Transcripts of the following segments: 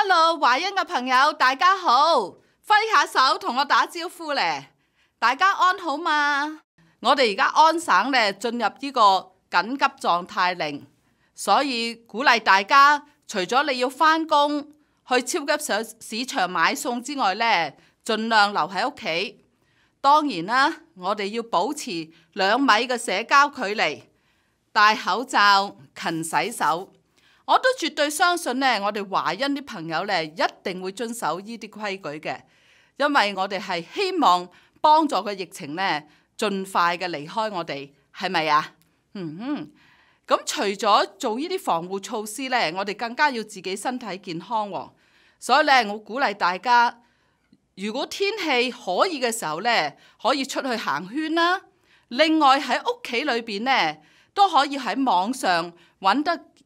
hello，华欣嘅朋友，大家好，挥下手同我打招呼咧，大家安好吗？我哋而家安省咧进入呢个紧急状态令，所以鼓励大家，除咗你要翻工去超级市市场买餸之外咧，尽量留喺屋企。当然啦，我哋要保持两米嘅社交距离，戴口罩，勤洗手。我都絕對相信咧，我哋華恩啲朋友咧，一定會遵守呢啲規矩嘅，因為我哋係希望幫助個疫情咧，盡快嘅離開我哋，係咪啊？嗯哼。咁除咗做呢啲防護措施咧，我哋更加要自己身體健康喎。所以咧，我鼓勵大家，如果天氣可以嘅時候咧，可以出去行圈啦。另外喺屋企裏边咧，都可以喺網上揾得。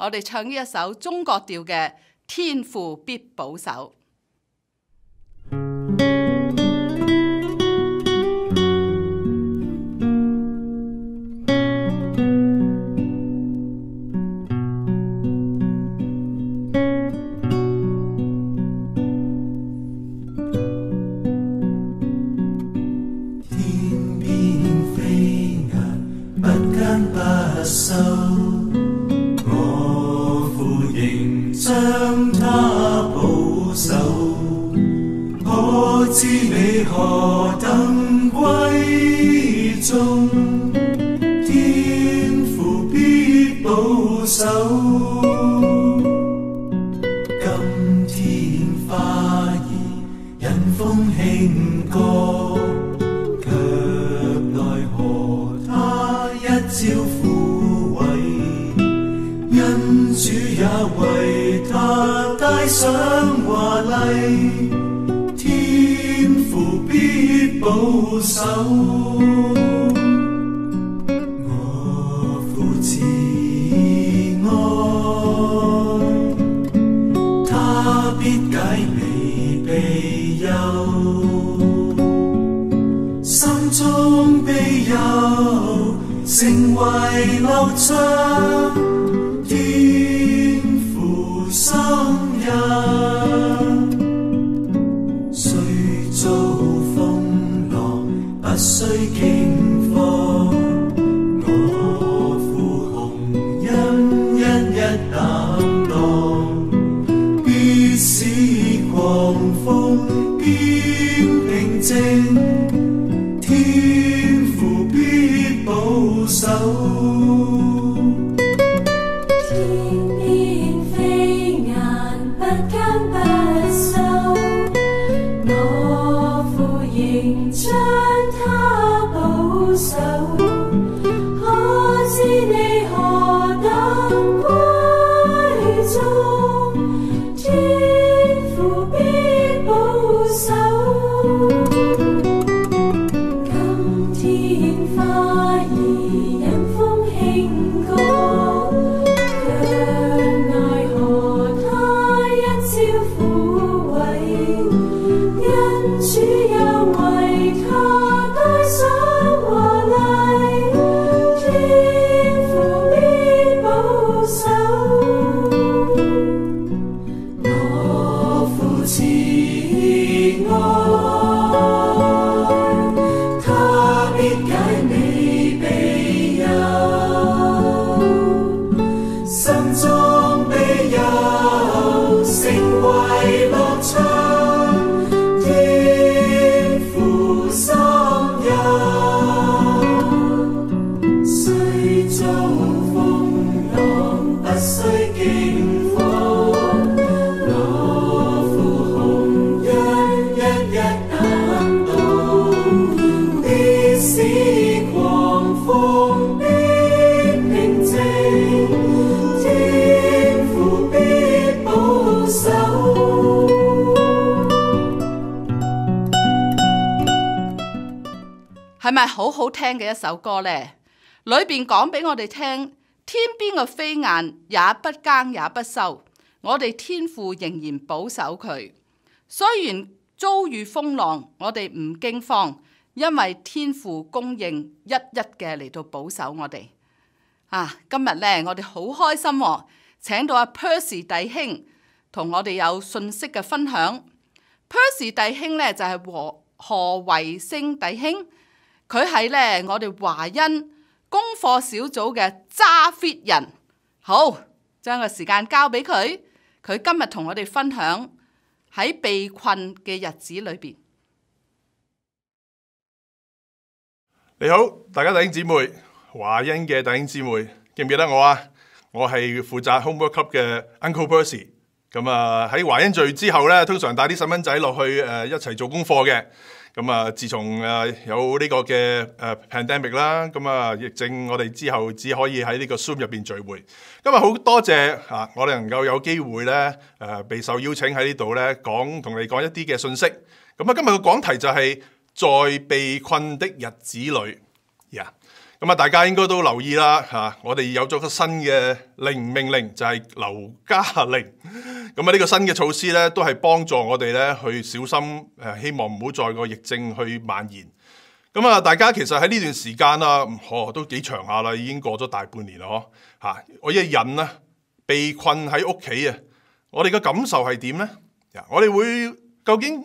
我哋唱呢一首中国调嘅《天父必保守》。中天父必保守，今天花儿因风轻歌，却奈何他一朝枯萎。因主也为他戴上华丽，天父必保守。必解你悲忧，心中悲忧，成为流畅。sâu 系好好听嘅一首歌呢？里边讲俾我哋听，天边嘅飞雁也不耕也不收，我哋天父仍然保守佢。虽然遭遇风浪，我哋唔惊慌，因为天父供应一一嘅嚟到保守我哋。啊，今日呢，我哋好开心，请到阿 Pers 弟兄同我哋有信息嘅分享。Pers 弟兄呢，就系何何维星弟兄。佢系咧我哋华欣功课小组嘅揸 fit 人，好将个时间交俾佢。佢今日同我哋分享喺被困嘅日子里边。你好，大家弟兄姊妹，华欣嘅弟兄姊妹记唔记得我啊？我系负责 homework 级嘅 Uncle Percy。咁啊喺华欣聚之后咧，通常带啲细蚊仔落去诶一齐做功课嘅。咁啊，自從啊有呢個嘅誒 pandemic 啦，咁啊疫症，我哋之後只可以喺呢個 Zoom 入邊聚會。今日好多謝啊，我哋能夠有機會咧誒被受邀請喺呢度咧講，同你講一啲嘅信息。咁啊，今日嘅講題就係在被困的日子里。」呀！咁啊，大家應該都留意啦，嚇！我哋有咗個新嘅令命令，就係留家令。咁啊，呢個新嘅措施咧，都係幫助我哋咧去小心，誒，希望唔好再個疫症去蔓延。咁啊，大家其實喺呢段時間啦，哦，都幾長下啦，已經過咗大半年咯，嚇！我一人啊，被困喺屋企啊，我哋嘅感受係點咧？我哋會究竟？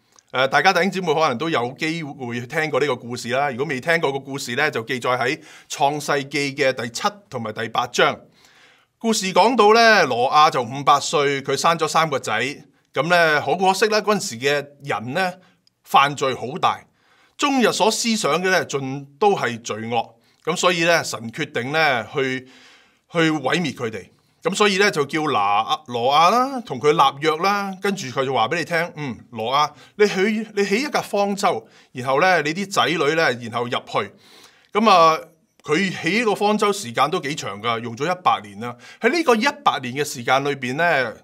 誒，大家弟兄姊妹可能都有機會聽過呢個故事啦。如果未聽過個故事呢，就記載喺《創世記》嘅第七同埋第八章。故事講到咧，羅亞就五百歲，佢生咗三個仔。咁咧，好可惜呢，嗰陣時嘅人咧犯罪好大，終日所思想嘅咧盡都係罪惡。咁所以咧，神決定咧去去毀滅佢哋。咁所以咧就叫拿阿挪亞啦，同佢立約啦，跟住佢就話俾你聽，嗯，罗亞，你起你起一架方舟，然後咧你啲仔女咧，然後入去。咁啊，佢起個方舟時間都幾長噶，用咗一百年啦。喺呢個一百年嘅時間裏边咧，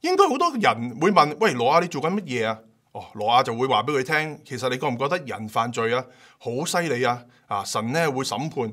應該好多人會問，喂，罗亞你做緊乜嘢啊？哦，罗亞就會話俾佢聽，其實你覺唔覺得人犯罪啊，好犀利啊，啊神咧會審判。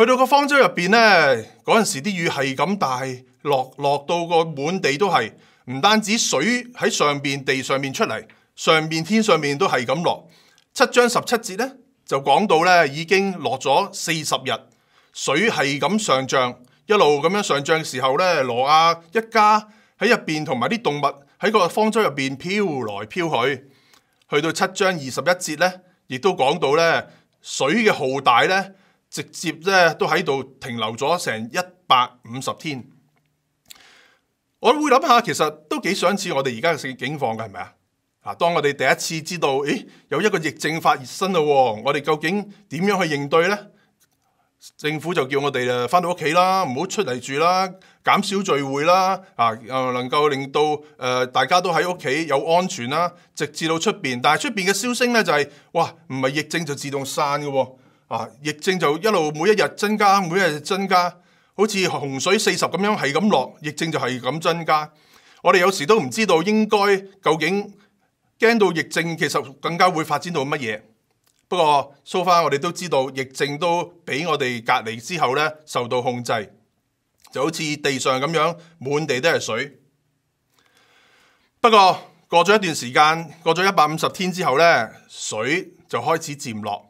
去到个方舟入边呢，嗰阵时啲雨系咁大，落落到个满地都系，唔单止水喺上边地上面出嚟，上面天上面都系咁落。七章十七节呢，就讲到呢已经落咗四十日，水系咁上涨，一路咁样上涨嘅时候呢，罗亚一家喺入边同埋啲动物喺个方舟入边飘来飘去。去到七章二十一节呢，亦都讲到呢水嘅浩大呢。直接咧都喺度停留咗成一百五十天，我會諗下，其實都幾相似我哋而家嘅情境況嘅係咪啊？啊，當我哋第一次知道，诶，有一個疫症發熱身啦喎，我哋究竟點樣去應對咧？政府就叫我哋誒翻到屋企啦，唔好出嚟住啦，減少聚會啦，啊能夠令到誒大家都喺屋企有安全啦，直至到出边。但係出边嘅消息咧就係，哇唔係疫症就自動散嘅喎。啊！疫症就一路每一日增加，每一日增加，好似洪水四十咁样系咁落，疫症就系咁增加。我哋有时都唔知道應該究竟驚到疫症，其實更加會發展到乜嘢。不過，收花，我哋都知道，疫症都俾我哋隔離之後咧受到控制，就好似地上咁樣滿地都係水。不過過咗一段時間，過咗一百五十天之後咧，水就開始渐落。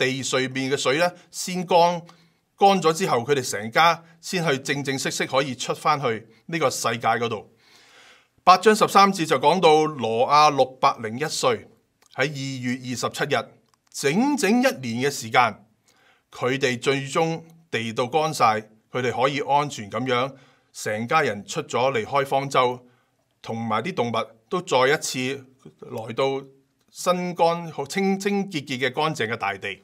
地上面嘅水咧，先干干咗之后，佢哋成家先去正正式式可以出翻去呢个世界嗰度。八章十三节就讲到罗亚六百零一岁喺二月二十七日，整整一年嘅时间，佢哋最终地道干晒，佢哋可以安全咁样成家人出咗离开方舟，同埋啲动物都再一次来到新干好清清洁洁嘅干净嘅大地。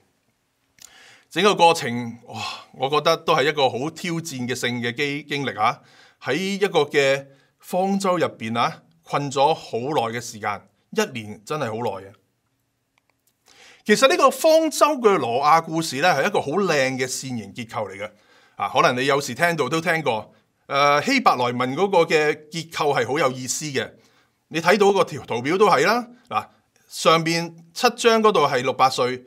整个过程，哇，我觉得都系一个好挑战嘅性嘅经经历啊！喺一个嘅方舟入边啊，困咗好耐嘅时间，一年真系好耐啊！其实呢个方舟嘅罗亚故事咧，系一个好靓嘅线形结构嚟嘅啊！可能你有时听到都听过，诶，希伯来文嗰个嘅结构系好有意思嘅。你睇到个条图表都系啦，嗱，上边七章嗰度系六百岁。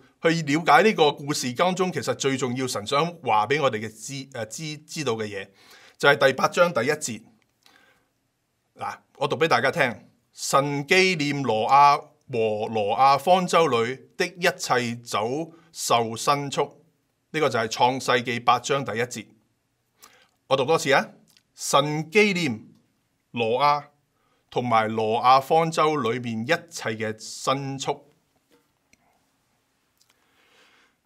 去了解呢个故事当中，其实最重要神想话俾我哋嘅知诶知知道嘅嘢，就系第八章第一节。嗱，我读俾大家听。神纪念罗亚和罗亚方舟里的一切走兽新畜，呢个就系创世纪八章第一节。我读多次啊！神纪念罗亚同埋罗亚方舟里面一切嘅新畜。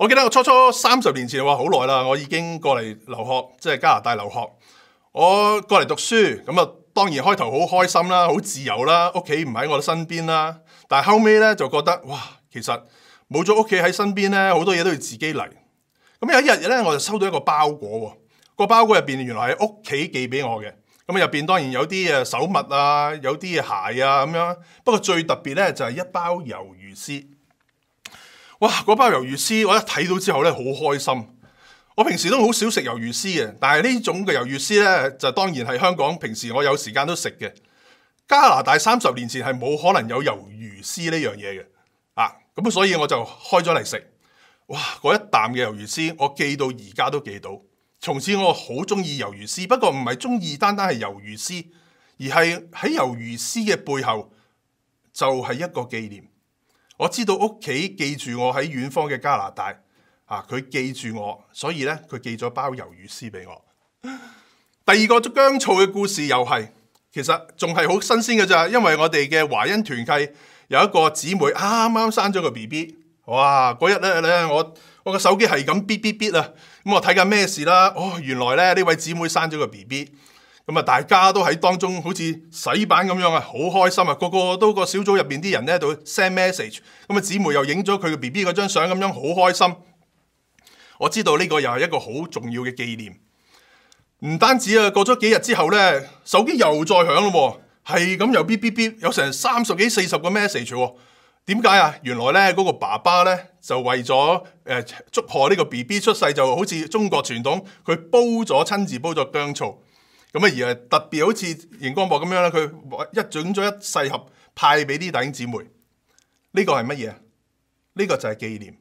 我记得我初初三十年前话好耐啦，我已经过嚟留学，即系加拿大留学。我过嚟读书，咁啊，当然开头好开心啦，好自由啦，屋企唔喺我身边啦。但系后尾咧就觉得，哇，其实冇咗屋企喺身边咧，好多嘢都要自己嚟。咁有一日咧，我就收到一个包裹，个包裹入边原来系屋企寄俾我嘅。咁入边当然有啲诶手袜啊，有啲鞋啊咁样。不过最特别咧就系一包鱿鱼丝。哇！嗰包魷魚絲，我一睇到之後咧，好開心。我平時都好少食魷魚絲嘅，但係呢種嘅魷魚絲咧，就當然係香港平時我有時間都食嘅。加拿大三十年前係冇可能有魷魚絲呢樣嘢嘅，啊咁所以我就開咗嚟食。哇！嗰一啖嘅魷魚絲，我記到而家都記到。從此我好中意魷魚絲，不過唔係中意單單係魷魚絲，而係喺魷魚絲嘅背後就係一個紀念。我知道屋企记住我喺远方嘅加拿大啊，佢记住我，所以咧佢寄咗包鱿鱼丝俾我。第二个姜醋嘅故事又系其实仲系好新鲜嘅咋，因为我哋嘅华恩团契有一个姊妹啱啱生咗个 B B，哇！嗰日咧咧我我个手机系咁哔哔哔啊，咁我睇紧咩事啦？哦，原来咧呢位姊妹生咗个 B B。咁啊！大家都喺當中，好似洗版咁樣啊，好開心啊！個個都個小組入边啲人咧，就 send message。咁啊，姊妹又影咗佢嘅 B B 嗰張相咁樣，好開心。我知道呢個又係一個好重要嘅紀念。唔單止啊，過咗幾日之後咧，手機又再響咯喎，係咁又 B B B，有成三十幾四十個 message 喎。點解啊？原來咧嗰個爸爸咧就為咗誒祝賀呢個 B B 出世，就好似中國傳統，佢煲咗親自煲咗姜醋。咁啊，而系特別好似荧光幕咁樣咧，佢一整咗一細盒派俾啲弟兄姊妹，呢個係乜嘢？呢個就係紀念。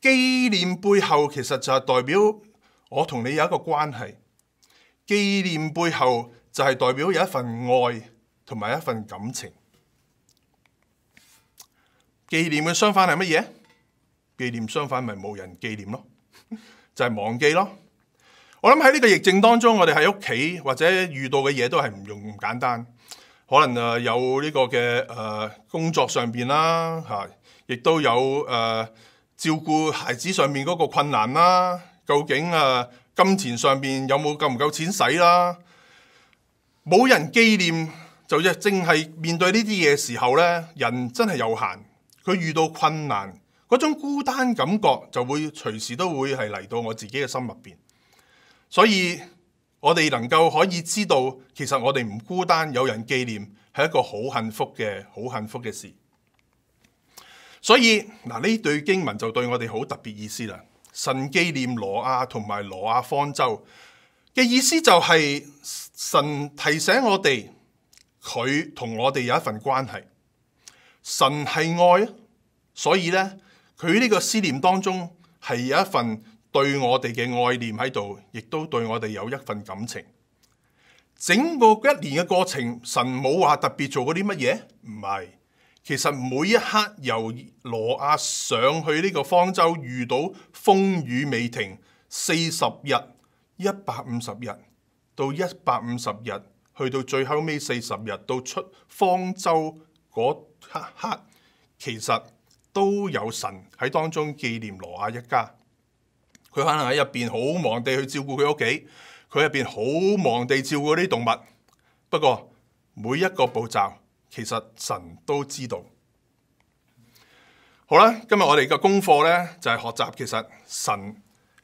紀念背後其實就係代表我同你有一個關係。紀念背後就係代表有一份愛同埋一份感情。紀念嘅相反係乜嘢？紀念相反咪冇人紀念咯，就係忘記咯。我谂喺呢个疫症当中，我哋喺屋企或者遇到嘅嘢都系唔用唔简单。可能诶有呢个嘅诶工作上边啦，吓亦都有诶照顾孩子上面嗰个困难啦。究竟诶金钱上边有冇够唔够钱使啦？冇人纪念就一正系面对呢啲嘢时候咧，人真系有限。佢遇到困难嗰种孤单感觉，就会随时都会系嚟到我自己嘅心入边。所以我哋能夠可以知道，其實我哋唔孤單，有人紀念係一個好幸福嘅、好幸福嘅事。所以嗱呢對經文就對我哋好特別意思啦。神紀念羅亞同埋羅亞方舟嘅意思就係神提醒我哋，佢同我哋有一份關係。神係愛，所以咧佢呢個思念當中係有一份。對我哋嘅愛念喺度，亦都對我哋有一份感情。整個一年嘅過程，神冇話特別做过啲乜嘢，唔係。其實每一刻由羅亞上去呢個方舟，遇到風雨未停，四十日、一百五十日到一百五十日，去到最後尾四十日到出方舟嗰刻，其實都有神喺當中紀念羅亞一家。佢可能喺入边好忙地去照顾佢屋企，佢入边好忙地照顾啲动物。不过每一个步骤，其实神都知道。好啦，今日我哋嘅功课呢，就系学习，其实神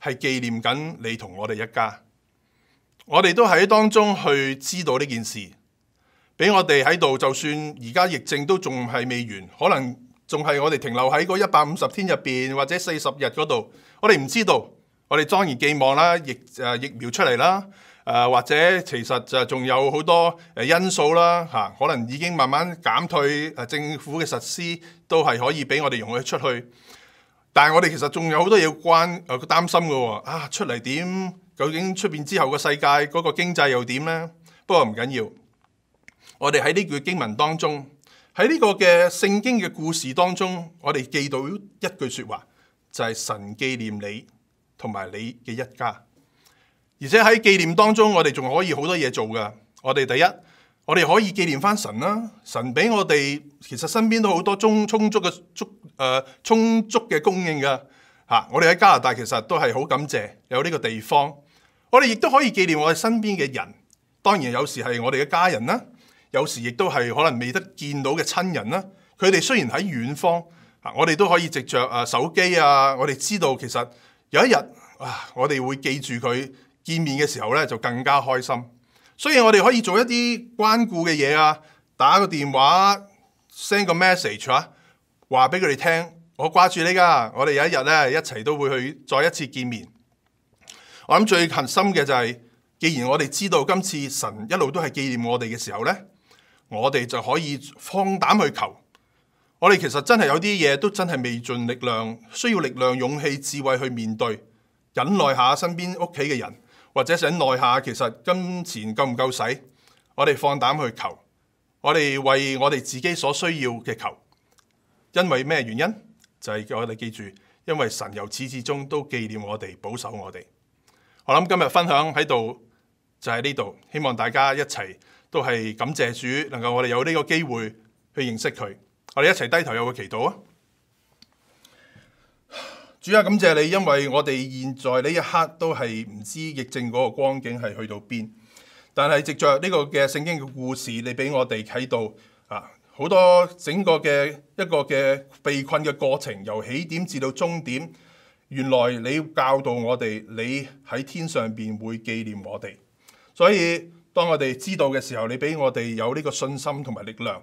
系纪念紧你同我哋一家。我哋都喺当中去知道呢件事，俾我哋喺度。就算而家疫症都仲系未完，可能仲系我哋停留喺嗰一百五十天入边或者四十日嗰度，我哋唔知道。我哋庄然寄望啦，疫誒疫苗出嚟啦，誒或者其實就仲有好多诶因素啦，嚇可能已經慢慢減退，誒政府嘅實施都係可以俾我哋容许出去。但系我哋其實仲有好多嘢關誒擔心嘅，啊出嚟點？究竟出边之後嘅世界嗰個經濟又點咧？不過唔緊要，我哋喺呢句經文當中，喺呢個嘅聖經嘅故事當中，我哋記到一句说話，就係神記念你。同埋你嘅一家，而且喺纪念當中，我哋仲可以好多嘢做噶。我哋第一，我哋可以纪念翻神啦。神俾我哋其實身邊都好多充充足嘅足诶充足嘅供應噶嚇。我哋喺加拿大其實都係好感謝有呢個地方。我哋亦都可以纪念我哋身邊嘅人。當然有時係我哋嘅家人啦，有時亦都係可能未得見到嘅親人啦。佢哋雖然喺遠方，我哋都可以藉着誒手機啊，我哋知道其實。有一日啊，我哋會記住佢見面嘅時候咧，就更加開心。所以我哋可以做一啲關顧嘅嘢啊，打個電話、send 個 message 啊，話俾佢哋聽，我掛住你噶。我哋有一日咧，一齊都會去再一次見面。我諗最核心嘅就係，既然我哋知道今次神一路都係紀念我哋嘅時候咧，我哋就可以放膽去求。我哋其实真系有啲嘢都真系未尽力量，需要力量、勇气、智慧去面对，忍耐下身边屋企嘅人，或者忍耐下其实金钱够唔够使，我哋放胆去求，我哋为我哋自己所需要嘅求，因为咩原因？就系我哋记住，因为神由始至终都纪念我哋，保守我哋。我谂今日分享喺度就喺呢度，希望大家一齐都系感谢主，能够我哋有呢个机会去认识佢。我哋一齐低头有个祈祷啊！主啊，感谢你，因为我哋现在呢一刻都系唔知疫症嗰个光景系去到边，但系藉着呢个嘅圣经嘅故事，你俾我哋睇到啊，好多整个嘅一个嘅被困嘅过程，由起点至到终点，原来你教导我哋，你喺天上边会纪念我哋，所以当我哋知道嘅时候，你俾我哋有呢个信心同埋力量。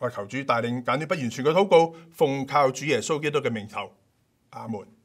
我求主带领，簡短不完全嘅祷告，奉靠主耶穌基督嘅名頭，阿門。